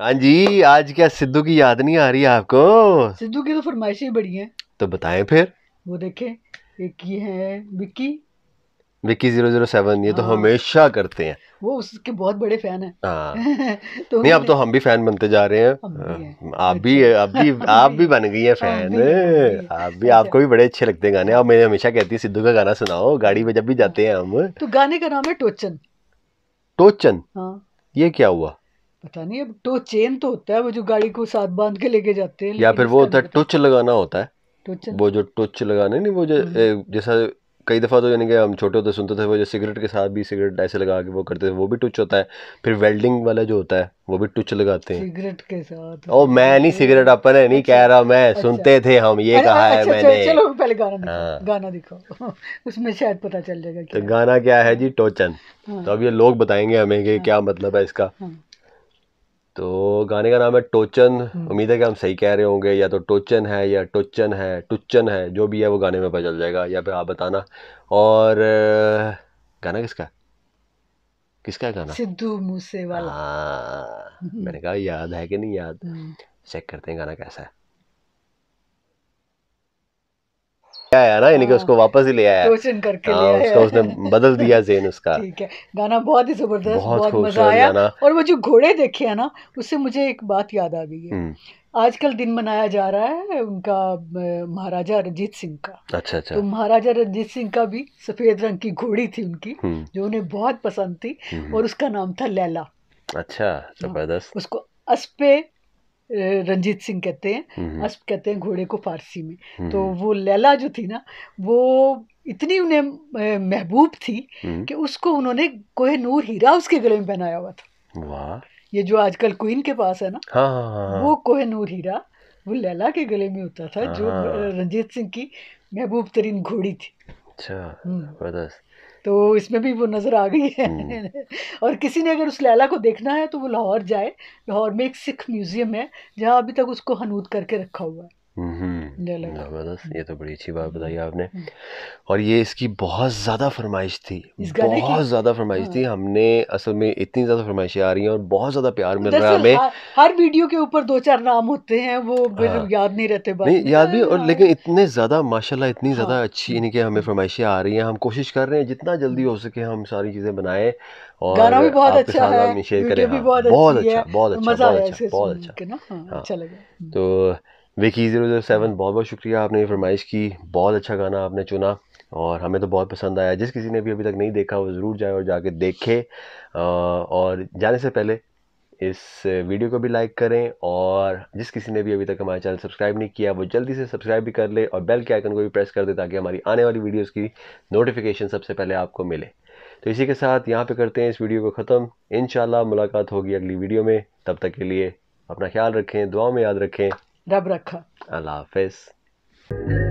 हाँ जी आज क्या सिद्धू की याद नहीं आ रही है आपको सिद्धू की तो फरमाइशें बड़ी हैं तो बताएं फिर वो देखे एक ही है Vicky Vicky zero zero seven ये तो हाँ। हमेशा करते हैं वो उसके बहुत बड़े फैन है हाँ। तो नहीं अब तो हम भी फैन बनते जा रहे हैं हाँ, आप भी आप भी आप भी बन गई है फैन आप भी आपको भी अच्छा। बड़े अच्छे लगते हैं गाने आप मेरे हमेशा कहती है सिद्धू का गाना सुनाओ गाड़ी में जब भी जाते हैं हम तो गाने का नाम है टोचन टोचन ये क्या हुआ पता नहीं अब टो तो चेन तो होता है वो जो गाड़ी को साथ बांध के लेके जाते हैं या फिर वो होता है टुच लगाना होता है वो जो टुच लगाने नहीं वो जो हम्म। जैसा कई दफ़ा तो यानी कि हम छोटे होते सुनते थे वो जो सिगरेट के साथ भी सिगरेट ऐसे लगा के वो करते थे वो भी टुच होता है फिर वेल्डिंग वाला जो होता है वो भी टुच लगाते हैं सिगरेट के साथ ओ मैं नहीं सिगरेट अपन है नहीं अच्छा। कह रहा मैं अच्छा, सुनते थे हम ये कहा है अच्छा, मैंने चलो पहले गाना दिखाओ हाँ। गाना दिखाओ उसमें शायद पता चल जाएगा तो गाना क्या है जी टोचन हाँ। तो अब ये लोग बताएंगे हमें कि हाँ। क्या मतलब है इसका तो गाने का नाम है टोचन हम्म। उम्मीद है कि हम सही कह रहे होंगे या तो टोचन है या टोचन है टुचन है जो भी है वो गाने में बदल जाएगा या फिर आप बताना और गाना किसका किसका गाना सिद्धू मूसे वाला हाँ, हम्म। मैंने कहा याद है कि नहीं याद हम्म। चेक करते हैं गाना कैसा है आया ना यानी उसको हाँ। वापस ही ले आया करके आ, हाँ, उसका उसने बदल दिया जेन उसका ठीक है गाना बहुत ही जबरदस्त बहुत, बहुत मजा आया और वो जो घोड़े देखे है ना उससे मुझे एक बात याद आ गई है हम्म। आजकल दिन मनाया जा रहा है उनका महाराजा रंजीत सिंह का अच्छा अच्छा तो महाराजा रंजीत सिंह का भी सफेद रंग की घोड़ी थी उनकी हम्म। जो उन्हें बहुत पसंद थी हम्म, और उसका नाम था लैला अच्छा हाँ, जबरदस्त उसको अस्पे रंजीत सिंह कहते हैं अस्प कहते हैं घोड़े को फारसी में तो वो लैला जो थी ना वो इतनी उन्हें महबूब थी हम्म। कि उसको उन्होंने कोहे नूर हीरा उसके गले में पहनाया हुआ था वाह ये जो आजकल क्वीन के पास है ना हाँ, हाँ, हाँ. हाँ। वो कोहे नूर हीरा वो लैला के गले में होता था हाँ, जो रंजीत सिंह की महबूब तरीन घोड़ी थी अच्छा हम्म। जबरदस्त तो इसमें भी वो नज़र आ गई है हम्म। और किसी ने अगर उस लैला को देखना है तो वो लाहौर जाए लाहौर में एक सिख म्यूज़ियम है जहाँ अभी तक उसको हनूद करके रखा हुआ है हम्म, ज़बरदस्त ये तो बड़ी अच्छी बात बताई हम्म। आपने हम्म। और ये इसकी बहुत ज़्यादा फरमाइश थी बहुत ज़्यादा फरमाइश थी हाँ। हमने असल में इतनी ज़्यादा फरमाइशें आ रही हैं और बहुत ज़्यादा प्यार मिल रहा है हमें हर वीडियो के ऊपर दो चार नाम होते हैं वो हाँ। बिल्कुल याद नहीं रहते नहीं याद भी हाँ। और लेकिन इतने ज़्यादा माशा इतनी ज़्यादा अच्छी इनके हमें फरमाइशें आ रही हैं हम कोशिश कर रहे हैं जितना जल्दी हो सके हम सारी चीज़ें बनाए और गाना भी बहुत अच्छा, अच्छा है वीडियो भी बहुत अच्छा बहुत अच्छा बहुत अच्छा बहुत अच्छा तो हम्म। विकी ज़ीरो ज़ीरो सेवन बहुत बहुत शुक्रिया आपने फरमाइश की बहुत अच्छा गाना आपने चुना और हमें तो बहुत पसंद आया जिस किसी ने भी अभी तक नहीं देखा वो ज़रूर जाए और जाके देखे और जाने से पहले इस वीडियो को भी लाइक करें और जिस किसी ने भी अभी तक हमारे चैनल सब्सक्राइब नहीं किया वो जल्दी से सब्सक्राइब भी कर ले और बेल के आइकन को भी प्रेस कर दे ताकि हमारी आने वाली वीडियोस की नोटिफिकेशन सबसे पहले आपको मिले तो इसी के साथ यहाँ पे करते हैं इस वीडियो को ख़त्म इन मुलाकात होगी अगली वीडियो में तब तक के लिए अपना ख्याल रखें दुआ में याद रखें रब रखा अल्लाह हाफिज़